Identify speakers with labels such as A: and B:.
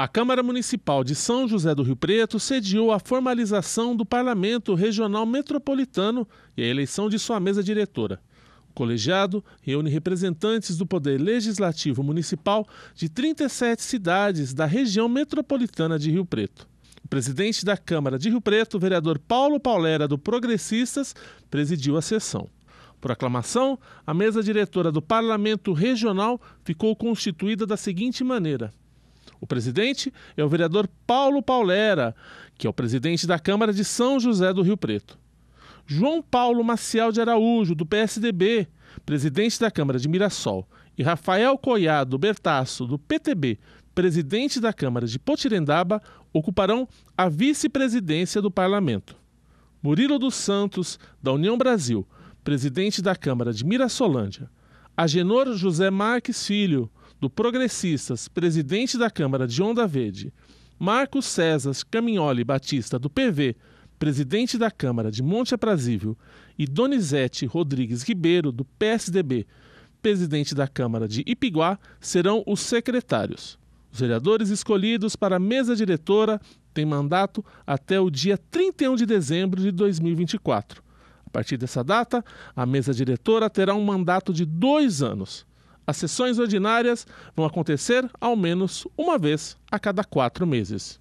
A: A Câmara Municipal de São José do Rio Preto sediou a formalização do Parlamento Regional Metropolitano e a eleição de sua mesa diretora. O colegiado reúne representantes do Poder Legislativo Municipal de 37 cidades da região metropolitana de Rio Preto. O presidente da Câmara de Rio Preto, vereador Paulo Paulera do Progressistas, presidiu a sessão. Por aclamação, a mesa diretora do Parlamento Regional ficou constituída da seguinte maneira: o presidente é o vereador Paulo Paulera, que é o presidente da Câmara de São José do Rio Preto. João Paulo Maciel de Araújo, do PSDB, presidente da Câmara de Mirassol, e Rafael Coiado Bertaço, do PTB, presidente da Câmara de Potirendaba, ocuparão a vice-presidência do parlamento. Murilo dos Santos, da União Brasil, presidente da Câmara de Mirassolândia. Agenor José Marques Filho, do Progressistas, presidente da Câmara de Onda Verde, Marcos César Caminholi Batista, do PV, presidente da Câmara de Monte Aprazível, e Donizete Rodrigues Ribeiro, do PSDB, presidente da Câmara de Ipiguá, serão os secretários. Os vereadores escolhidos para a mesa diretora têm mandato até o dia 31 de dezembro de 2024. A partir dessa data, a mesa diretora terá um mandato de dois anos. As sessões ordinárias vão acontecer ao menos uma vez a cada quatro meses.